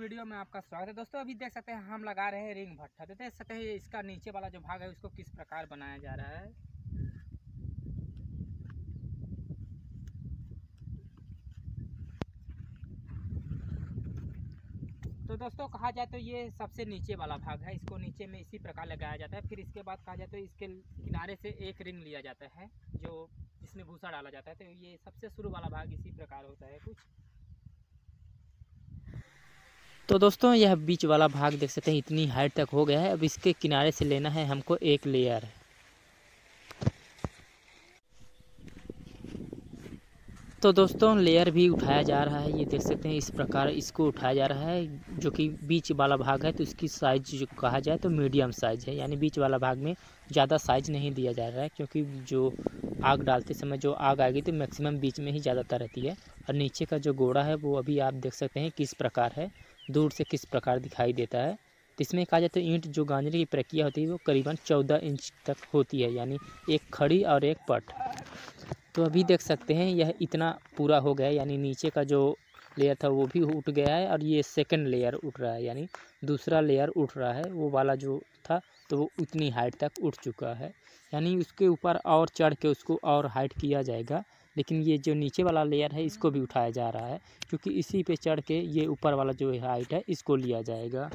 video में आपका स्वागत है दोस्तों अभी देख सकते हैं हम लगा रहे हैं रिंग भट्टा तो देख सकते हैं इसका नीचे वाला जो भाग है उसको किस प्रकार बनाया जा रहा है तो दोस्तों कहा जाए तो ये सबसे नीचे वाला भाग है इसको नीचे में इसी प्रकार लगाया जाता है फिर इसके बाद कहा जाए तो इसके किनारे से एक रिंग लिया जाता है जो इसमें भूसा डाला जाता है तो ये सबसे शुरू वाला भाग इसी प्रकार होता है कुछ तो दोस्तों यह बीच वाला भाग देख सकते हैं इतनी हाइट तक हो गया है अब इसके किनारे से लेना है हमको एक लेयर तो दोस्तों लेयर भी उठाया जा रहा है ये देख सकते हैं इस प्रकार इसको उठाया जा रहा है जो कि बीच वाला भाग है तो इसकी साइज जो कहा जाए तो मीडियम साइज है यानी बीच वाला भाग में ज़्यादा साइज नहीं दिया जा रहा है क्योंकि जो आग डालते समय जो आग आएगी तो मैक्सिमम बीच में ही ज़्यादातर रहती है और नीचे का जो गोड़ा है वो अभी आप देख सकते हैं किस प्रकार है दूर से किस प्रकार दिखाई देता है तो इसमें कहा जाता है ईंट जो गांजने की प्रक्रिया होती है वो करीबन चौदह इंच तक होती है यानी एक खड़ी और एक पट तो अभी देख सकते हैं यह इतना पूरा हो गया यानी नीचे का जो लेयर था वो भी उठ गया है और ये सेकंड लेयर उठ रहा है यानी दूसरा लेयर उठ रहा है वो वाला जो था तो वो उतनी हाइट तक उठ चुका है यानी उसके ऊपर और चढ़ के उसको और हाइट किया जाएगा लेकिन ये जो नीचे वाला लेयर है इसको भी उठाया जा रहा है क्योंकि इसी पे चढ़ के ये ऊपर वाला जो हाइट है इसको लिया जाएगा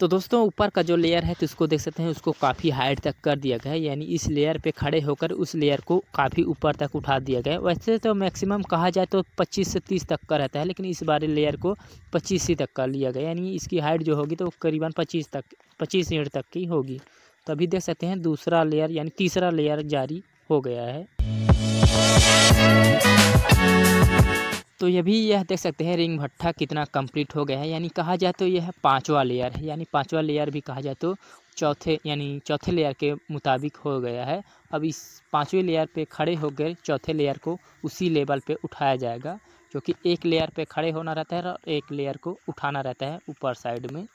तो दोस्तों ऊपर का जो लेयर है तो उसको देख सकते हैं उसको काफ़ी हाइट तक कर दिया गया है यानी इस लेयर पे खड़े होकर उस लेयर को काफ़ी ऊपर तक उठा दिया गया है वैसे तो मैक्सिमम कहा जाए तो 25 से 30 तक का रहता है लेकिन इस बारे लेयर को 25 ही तक कर लिया गया यानी इसकी हाइट जो होगी तो करीबन पच्चीस तक पच्चीस मिनट तक की होगी तो अभी देख सकते हैं दूसरा लेयर यानी तीसरा लेयर जारी हो गया है तो ये भी यह देख सकते हैं रिंग भट्ठा कितना कंप्लीट हो गया है यानी कहा जाए तो यह पांचवा लेयर है यानी पांचवा लेयर भी कहा जाए तो चौथे यानी चौथे लेयर के मुताबिक हो गया है अब इस पाँचवें लेयर पे खड़े होकर चौथे लेयर को उसी लेवल पे उठाया जाएगा क्योंकि एक लेयर पे खड़े होना रहता है और एक लेयर को उठाना रहता है ऊपर साइड में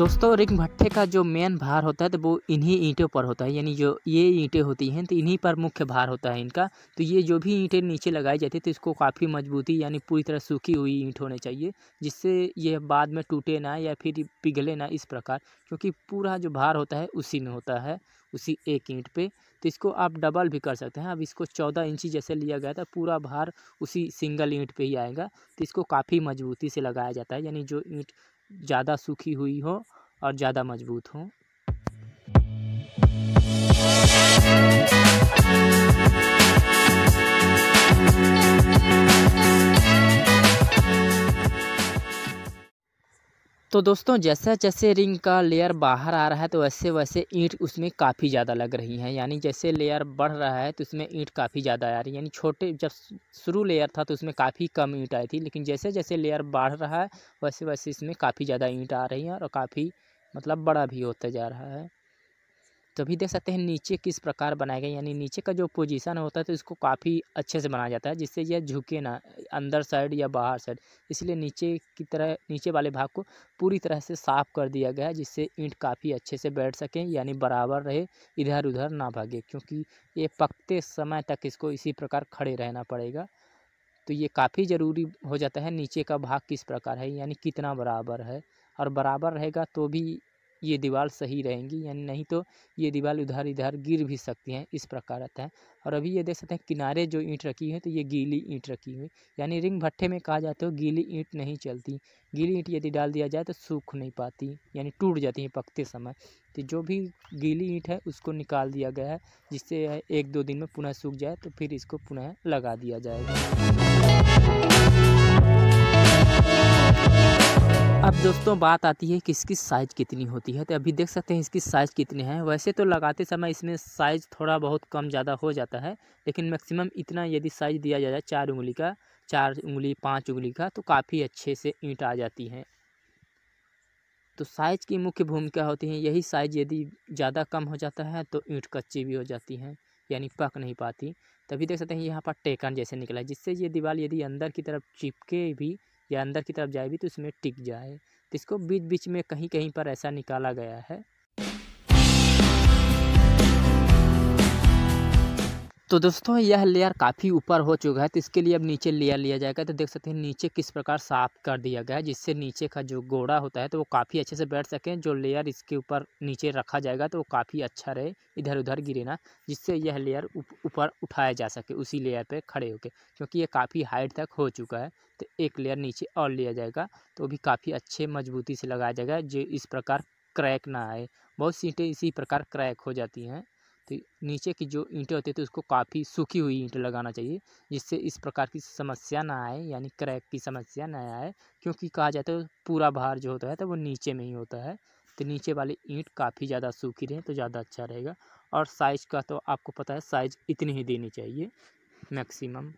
दोस्तों रिंग भट्ठे का जो मेन भार होता है तो वो इन्हीं ईंटों पर होता है यानी जो ये ईंटें होती हैं तो इन्हीं पर मुख्य भार होता है इनका तो ये जो भी ईंटें नीचे लगाई जाती है तो इसको काफ़ी मजबूती यानी पूरी तरह सूखी हुई ईंट होने चाहिए जिससे ये बाद में टूटे ना या फिर पिघले ना इस प्रकार क्योंकि पूरा जो भार होता है उसी में होता है उसी एक ईंट पर तो इसको आप डबल भी कर सकते हैं अब इसको चौदह इंची जैसे लिया गया था पूरा भार उसी सिंगल ईंट पर ही आएगा तो इसको काफ़ी मजबूती से लगाया जाता है यानी जो ईंट ज़्यादा सूखी हुई हो और ज़्यादा मजबूत हो तो दोस्तों जैसे जैसे रिंग का लेयर बाहर आ रहा है तो वैसे वैसे ईंट उसमें काफ़ी ज़्यादा लग रही है यानी जैसे लेयर बढ़ रहा है तो उसमें ईंट काफ़ी ज़्यादा आ रही है यानी छोटे जब शुरू लेयर था तो उसमें काफ़ी कम ईंट आई थी लेकिन जैसे जैसे लेयर बढ़ रहा है वैसे वैसे इसमें काफ़ी ज़्यादा ईंट आ रही है और काफ़ी मतलब बड़ा भी होता जा रहा है तो भी देख सकते हैं नीचे किस प्रकार बनाया गया यानी नीचे का जो पोजीशन होता है तो इसको काफ़ी अच्छे से बनाया जाता है जिससे यह झुके ना अंदर साइड या बाहर साइड इसलिए नीचे की तरह नीचे वाले भाग को पूरी तरह से साफ़ कर दिया गया है जिससे ईंट काफ़ी अच्छे से बैठ सकें यानी बराबर रहे इधर उधर ना भागे क्योंकि ये पकते समय तक इसको इसी प्रकार खड़े रहना पड़ेगा तो ये काफ़ी ज़रूरी हो जाता है नीचे का भाग किस प्रकार है यानी कितना बराबर है और बराबर रहेगा तो भी ये दीवार सही रहेंगी यानी नहीं तो ये दीवार उधर इधर गिर भी सकती हैं इस प्रकार रहता है और अभी ये देख सकते हैं किनारे जो ईंट रखी है तो ये गीली ईंट रखी हुई यानी रिंग भट्ठे में कहा जाता है गीली ईंट नहीं चलती गीली ईंट यदि डाल दिया जाए तो सूख नहीं पाती यानी टूट जाती है पकते समय तो जो भी गीली ईंट है उसको निकाल दिया गया है जिससे एक दो दिन में पुनः सूख जाए तो फिर इसको पुनः लगा दिया जाएगा अब दोस्तों बात आती है कि इसकी साइज़ कितनी होती है तो अभी देख सकते हैं इसकी साइज़ कितनी है वैसे तो लगाते समय इसमें साइज़ थोड़ा बहुत कम ज़्यादा हो जाता है लेकिन मैक्सिमम इतना यदि साइज़ दिया जाए चार उंगली का चार उंगली पाँच उंगली का तो काफ़ी अच्छे से ईंट आ जाती है तो साइज की मुख्य भूमिका होती है यही साइज यदि ज़्यादा कम हो जाता है तो ईंट कच्ची भी हो जाती है यानी पक नहीं पाती तभी देख सकते हैं यहाँ पर टेकन जैसे निकला है जिससे ये दीवार यदि अंदर की तरफ चिपके भी या अंदर की तरफ जाए भी तो इसमें टिक जाए तो इसको बीच बीच में कहीं कहीं पर ऐसा निकाला गया है तो दोस्तों यह लेयर काफ़ी ऊपर हो चुका है तो इसके लिए अब नीचे लेयर लिया जाएगा तो देख सकते हैं नीचे किस प्रकार साफ कर दिया गया है जिससे नीचे का जो गोड़ा होता है तो वो काफ़ी अच्छे से बैठ सकें जो लेयर इसके ऊपर नीचे रखा जाएगा तो वो काफ़ी अच्छा रहे इधर उधर गिरे ना जिससे यह लेयर ऊपर उठाया जा सके उसी लेयर पर खड़े होकर क्योंकि ये काफ़ी हाइट तक हो चुका है तो एक लेयर नीचे और लिया जाएगा तो भी काफ़ी अच्छे मजबूती से लगाया जाएगा जो इस प्रकार क्रैक ना आए बहुत सीटें इसी प्रकार क्रैक हो जाती हैं तो नीचे की जो ईंटें होती थी उसको काफ़ी सूखी हुई ईंट लगाना चाहिए जिससे इस प्रकार की समस्या ना आए यानी क्रैक की समस्या ना आए क्योंकि कहा जाता है पूरा भार जो होता है तो वो नीचे में ही होता है तो नीचे वाली ईंट काफ़ी ज़्यादा सूखी रहे तो ज़्यादा अच्छा रहेगा और साइज़ का तो आपको पता है साइज़ इतनी ही देनी चाहिए मैक्सिमम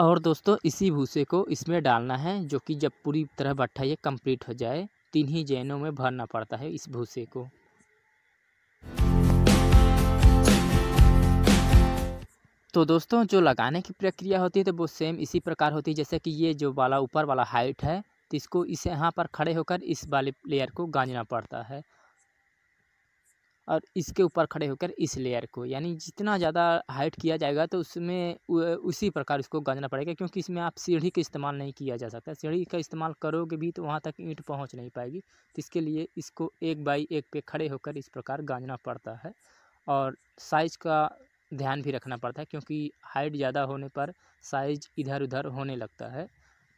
और दोस्तों इसी भूसे को इसमें डालना है जो कि जब पूरी तरह भट्ठा ये कंप्लीट हो जाए तीन ही जैनों में भरना पड़ता है इस भूसे को तो दोस्तों जो लगाने की प्रक्रिया होती है तो वो सेम इसी प्रकार होती है जैसे कि ये जो वाला ऊपर वाला हाइट है तो इसको इस यहाँ पर खड़े होकर इस वाले लेयर को गांजना पड़ता है और इसके ऊपर खड़े होकर इस लेयर को यानी जितना ज़्यादा हाइट किया जाएगा तो उसमें उसी प्रकार इसको गांजना पड़ेगा क्योंकि इसमें आप सीढ़ी का इस्तेमाल नहीं किया जा सकता सीढ़ी का इस्तेमाल करोगे भी तो वहाँ तक ईंट पहुँच नहीं पाएगी तो इसके लिए इसको एक बाई एक पे खड़े होकर इस प्रकार गांजना पड़ता है और साइज का ध्यान भी रखना पड़ता है क्योंकि हाइट ज़्यादा होने पर साइज इधर उधर होने लगता है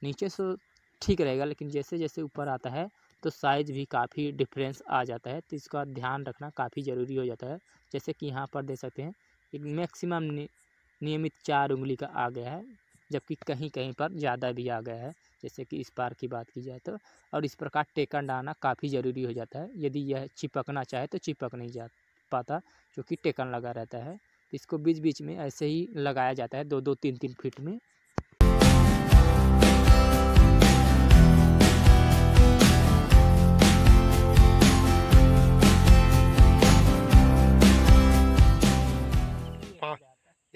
नीचे से ठीक रहेगा लेकिन जैसे जैसे ऊपर आता है तो साइज़ भी काफ़ी डिफरेंस आ जाता है तो इसका ध्यान रखना काफ़ी ज़रूरी हो जाता है जैसे कि यहाँ पर देख सकते हैं मैक्सिमम नियमित चार उंगली का आ गया है जबकि कहीं कहीं पर ज़्यादा भी आ गया है जैसे कि इस पार की बात की जाए तो और इस प्रकार टेकन डालना काफ़ी ज़रूरी हो जाता है यदि यह चिपकना चाहे तो चिपक नहीं जा पाता क्योंकि टेकन लगा रहता है इसको बीच बीच में ऐसे ही लगाया जाता है दो दो तीन तीन फीट में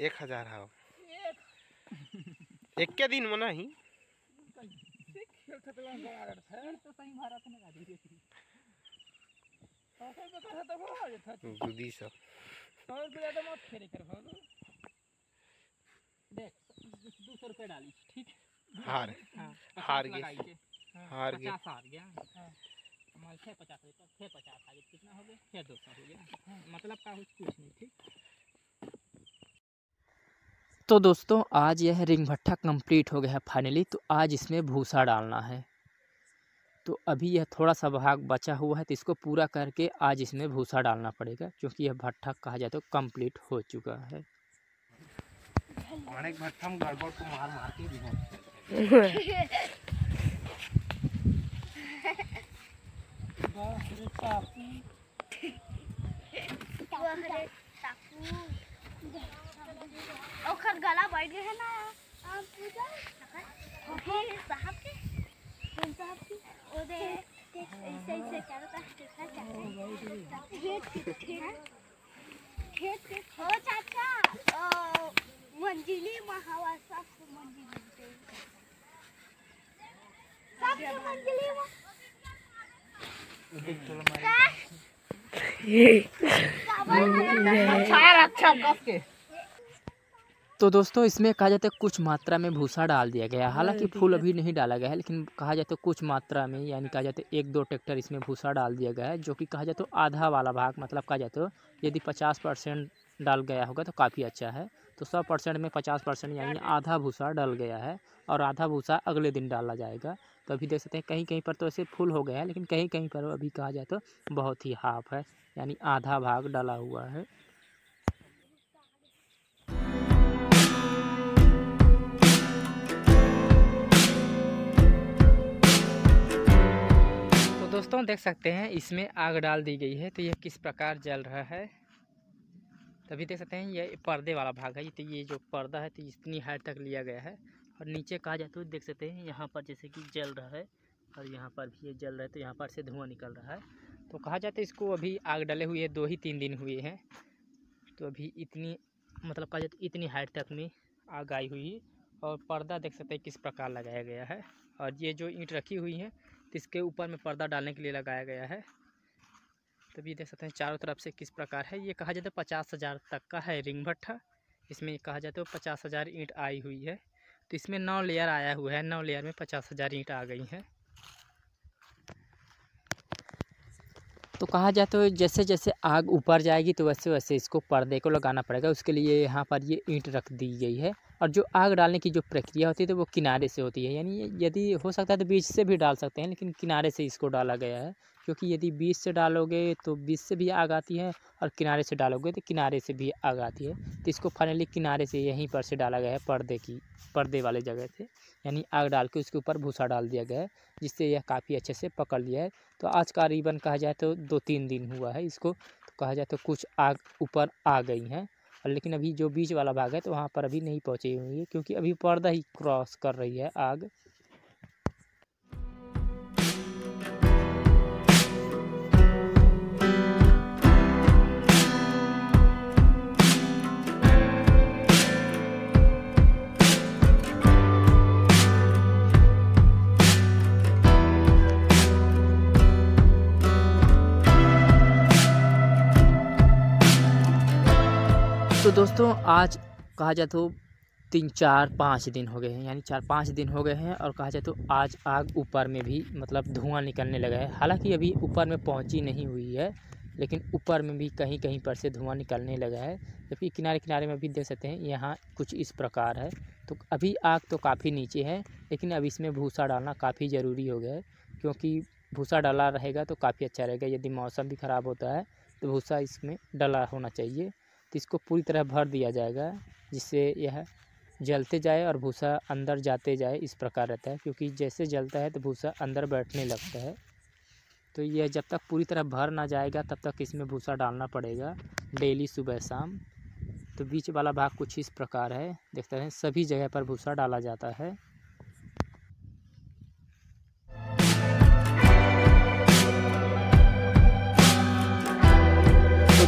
एक हजार हाँ एक के दिन मना ही गुदी सब सौ तो मत फेरे कर भाव देख दो सौ डाली ठीक हार हार हार पचास हार गया हाँ, हाँ, छः पचास हो गया छः पचास आ गया कितना हो गया छः दो सौ हो गया हाँ, मतलब का कुछ नहीं ठीक तो दोस्तों आज यह रिंग भट्टा कंप्लीट हो गया है फाइनली तो आज इसमें भूसा डालना है तो अभी यह थोड़ा सा भाग बचा हुआ है तो इसको पूरा करके आज इसमें भूसा डालना पड़ेगा क्योंकि यह भट्ठा कहा जाए तो कंप्लीट हो चुका है गला बैठ गए है ना साहब के हो चाचा मंजिली महावा सबको मंजिली सबको मंजिली ये अच्छा अच्छा कस के तो दोस्तों इसमें कहा जाता है कुछ मात्रा में भूसा डाल दिया गया हाँ हालांकि फूल अभी नहीं डाला गया है लेकिन कहा जाता है कुछ मात्रा में यानी कहा जाता है एक दो ट्रैक्टर इसमें भूसा डाल दिया गया है जो कि कहा जाता है आधा वाला भाग मतलब कहा जाता है यदि पचास परसेंट डाल गया होगा तो काफ़ी अच्छा है तो सौ परसेंट में पचास परसेंट यानी आधा भूसा डल गया है और आधा भूसा अगले दिन डाला जाएगा तो अभी देख सकते हैं कहीं कहीं पर तो ऐसे फूल हो गया है लेकिन कहीं कहीं पर अभी कहा जाए तो बहुत ही हाफ है यानी आधा भाग डाला हुआ है दोस्तों देख सकते हैं इसमें आग डाल दी गई है तो यह किस प्रकार जल रहा है तभी देख सकते हैं ये पर्दे वाला भाग है तो ये जो पर्दा है तो इतनी हाइट तक लिया गया है और नीचे कहा जाए तो देख सकते हैं यहाँ पर जैसे कि जल रहा है और यहाँ पर भी ये जल रहा है तो यहाँ पर से धुआं निकल रहा है तो कहा जाता है इसको अभी आग डले हुए दो ही तीन दिन हुए हैं तो अभी इतनी मतलब कहा जाए तो इतनी हाइट तक में आग आई हुई और पर्दा देख सकते हैं किस प्रकार लगाया गया है और ये जो ईंट रखी हुई है इसके ऊपर में पर्दा डालने के लिए लगाया गया है तो ये देख सकते हैं चारों तरफ से किस प्रकार है ये कहा जाता है पचास हज़ार तक का है रिंग भट्ठा इसमें कहा जाता है पचास हज़ार ईंट आई हुई है तो इसमें नौ लेयर आया हुआ है नौ लेयर में पचास हज़ार ईंट आ गई हैं तो कहा जाए तो जैसे जैसे आग ऊपर जाएगी तो वैसे वैसे इसको पर्दे को लगाना पड़ेगा उसके लिए यहाँ पर ये ईंट रख दी गई है और जो आग डालने की जो प्रक्रिया होती है तो वो किनारे से होती है यानी यदि हो सकता है तो बीच से भी डाल सकते हैं लेकिन किनारे से इसको डाला गया है क्योंकि यदि बीच से डालोगे तो बीच से भी आग आती है और किनारे से डालोगे तो किनारे से भी आग आती है तो इसको फाइनली किनारे से यहीं पर से डाला गया है पर्दे की पर्दे वाले जगह से यानी आग डाल के उसके ऊपर भूसा डाल दिया गया है जिससे यह काफ़ी अच्छे से पकड़ लिया है तो आज का रिबन कहा जाए तो दो तीन दिन हुआ है इसको तो कहा जाए तो कुछ आग ऊपर आ गई हैं और लेकिन अभी जो बीच वाला भाग है तो वहाँ पर अभी नहीं पहुँची हुई है क्योंकि अभी पर्दा ही क्रॉस कर रही है आग दोस्तों आज कहा जाए तो तीन चार पाँच दिन हो गए हैं यानी चार पाँच दिन हो गए हैं और कहा जाए तो आज आग ऊपर में भी मतलब धुआं निकलने लगा है हालांकि अभी ऊपर में पहुंची नहीं हुई है लेकिन ऊपर में भी कहीं कहीं पर से धुआं निकलने लगा है जबकि किनारे किनारे में भी देख सकते हैं यहाँ कुछ इस प्रकार है तो अभी आग तो काफ़ी नीचे है लेकिन अब इसमें भूसा डालना काफ़ी ज़रूरी हो गया है क्योंकि भूसा डाला रहेगा तो काफ़ी अच्छा रहेगा यदि मौसम भी ख़राब होता है तो भूसा इसमें डला होना चाहिए तो इसको पूरी तरह भर दिया जाएगा जिससे यह जलते जाए और भूसा अंदर जाते जाए इस प्रकार रहता है क्योंकि जैसे जलता है तो भूसा अंदर बैठने लगता है तो यह जब तक पूरी तरह भर ना जाएगा तब तक इसमें भूसा डालना पड़ेगा डेली सुबह शाम तो बीच वाला भाग कुछ इस प्रकार है देखते हैं सभी जगह पर भूसा डाला जाता है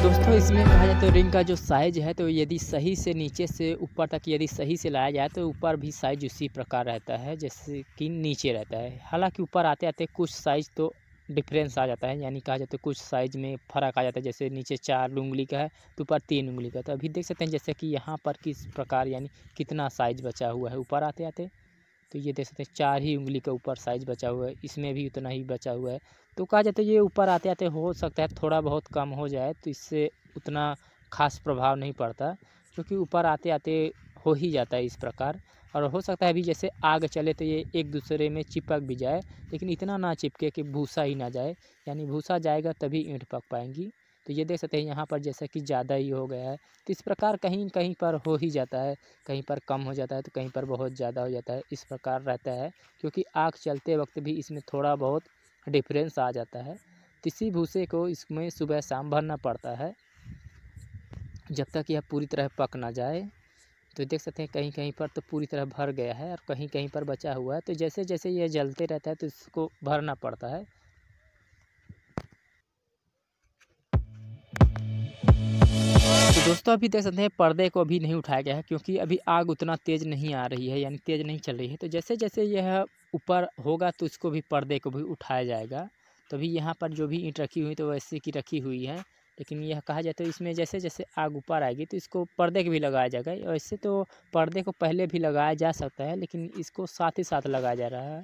दोस्तों इसमें कहा जाए तो रिंग का जो साइज है तो यदि सही से नीचे से ऊपर तक यदि सही से लाया जाए तो ऊपर भी साइज उसी प्रकार रहता है जैसे कि नीचे रहता है हालांकि ऊपर आते आते कुछ साइज तो डिफरेंस आ जाता है यानी कहा जाता तो है कुछ साइज़ में फ़र्क आ जाता है जैसे नीचे चार उंगली का है तो ऊपर तीन उंगली का तो अभी देख सकते हैं जैसे कि यहाँ पर किस प्रकार यानी कितना साइज बचा हुआ है ऊपर आते आते तो ये देख सकते हैं चार ही उंगली का ऊपर साइज बचा हुआ है इसमें भी उतना ही बचा हुआ है तो कहा जाता है ये ऊपर आते आते हो सकता है थोड़ा बहुत कम हो जाए तो इससे उतना खास प्रभाव नहीं पड़ता क्योंकि ऊपर आते आते हो ही जाता है इस प्रकार और हो सकता है अभी जैसे आग चले तो ये एक दूसरे में चिपक भी जाए लेकिन इतना ना चिपके कि भूसा ही ना जाए यानी भूसा जाएगा तभी ईंट पक पाएंगी तो ये देख सकते हैं यहाँ पर जैसा कि ज़्यादा ही हो गया है तो इस प्रकार कहीं कहीं पर हो ही जाता है कहीं पर कम हो जाता है तो कहीं पर बहुत ज़्यादा हो जाता है इस प्रकार रहता है क्योंकि आग चलते वक्त भी इसमें थोड़ा बहुत डिफरेंस आ जाता है इसी भूसे को इसमें सुबह शाम भरना पड़ता है जब तक यह पूरी तरह पक ना जाए तो देख सकते हैं कहीं कहीं पर तो पूरी तरह भर गया है और कहीं कहीं पर बचा हुआ है तो जैसे जैसे यह जलते रहता है तो इसको भरना पड़ता है तो दोस्तों अभी देख सकते हैं पर्दे को अभी नहीं उठाया गया है क्योंकि अभी आग उतना तेज़ नहीं आ रही है यानी तेज़ नहीं चल रही है तो जैसे जैसे यह ऊपर होगा तो उसको भी पर्दे को भी उठाया जाएगा तो अभी यहाँ पर जो भी ईंट रखी हुई तो वैसे की रखी हुई है लेकिन यह कहा जाए तो इसमें जैसे जैसे आग ऊपर आएगी तो इसको पर्दे के भी लगाया जाएगा वैसे तो पर्दे को पहले भी लगाया जा सकता है लेकिन इसको साथ ही साथ लगाया जा रहा है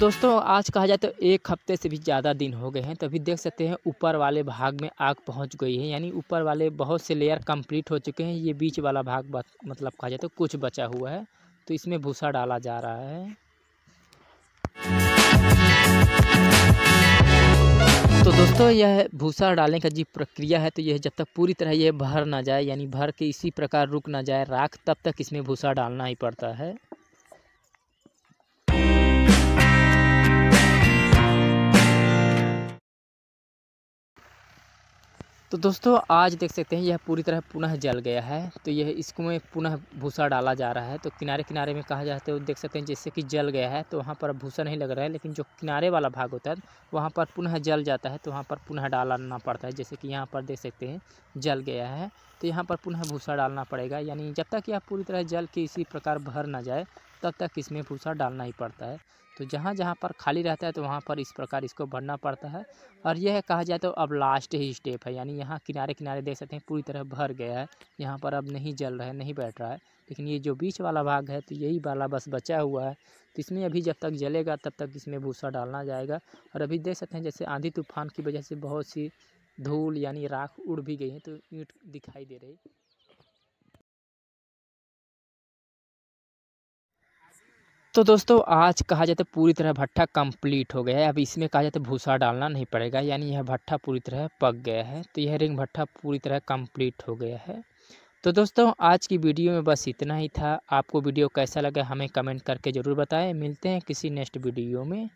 दोस्तों आज कहा जाए तो एक हफ्ते से भी ज़्यादा दिन हो गए हैं तभी तो देख सकते हैं ऊपर वाले भाग में आग पहुंच गई है यानी ऊपर वाले बहुत से लेयर कंप्लीट हो चुके हैं ये बीच वाला भाग मतलब कहा जाए तो कुछ बचा हुआ है तो इसमें भूसा डाला जा रहा है तो दोस्तों यह भूसा डालने का जी प्रक्रिया है तो यह जब तक पूरी तरह यह भर ना जाए यानी भर के इसी प्रकार रुक ना जाए राख तब तक इसमें भूसा डालना ही पड़ता है तो दोस्तों आज देख सकते हैं यह पूरी तरह पुनः जल गया है तो यह इसको में पुनः भूसा डाला जा रहा है तो किनारे किनारे में कहा जाता है देख सकते हैं जैसे कि जल गया है तो वहाँ पर भूसा नहीं लग रहा है लेकिन जो किनारे वाला भाग होता है वहाँ पर पुनः जल जाता है तो वहाँ पर पुनः डालना पड़ता है जैसे कि यहाँ पर देख सकते हैं जल गया है तो यहाँ पर पुनः भूसा डालना पड़ेगा यानी जब तक यह पूरी तरह जल के इसी प्रकार भर ना जाए तब तक इसमें भूसा डालना ही पड़ता है तो जहाँ जहाँ पर खाली रहता है तो वहाँ पर इस प्रकार इसको भरना पड़ता है और यह कहा जाए तो अब लास्ट ही स्टेप है यानी यहाँ किनारे किनारे देख सकते हैं पूरी तरह भर गया है यहाँ पर अब नहीं जल रहा है नहीं बैठ रहा है लेकिन ये जो बीच वाला भाग है तो यही वाला बस बचा हुआ है तो इसमें अभी जब तक जलेगा तब तक इसमें भूसा डालना जाएगा और अभी देख सकते हैं जैसे आंधी तूफान की वजह से बहुत सी धूल यानी राख उड़ भी गई है तो ईंट दिखाई दे रही तो दोस्तों आज कहा जाता है पूरी तरह भट्टा कंप्लीट हो गया है अब इसमें कहा जाता है भूसा डालना नहीं पड़ेगा यानी यह भट्टा पूरी तरह पक गया है तो यह रिंग भट्टा पूरी तरह कंप्लीट हो गया है तो दोस्तों आज की वीडियो में बस इतना ही था आपको वीडियो कैसा लगा हमें कमेंट करके ज़रूर बताएं मिलते हैं किसी नेक्स्ट वीडियो में